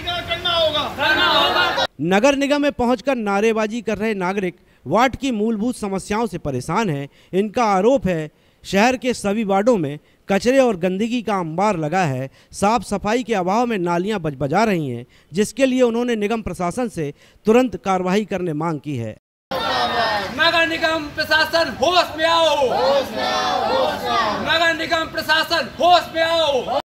करना होगा करना होगा नगर निगम में पहुंचकर नारेबाजी कर रहे नागरिक वार्ड की मूलभूत समस्याओं से परेशान हैं इनका आरोप है शहर के सभी वार्डों में कचरे और गंदगी का अंबार लगा है साफ सफाई के अभाव में नालियां बजबजा रही हैं जिसके लिए उन्होंने निगम प्रशासन से तुरंत कार्रवाई करने मांग की है नगर निगम प्रशासन होश में आओ नगर निगम प्रशासन होश में आओ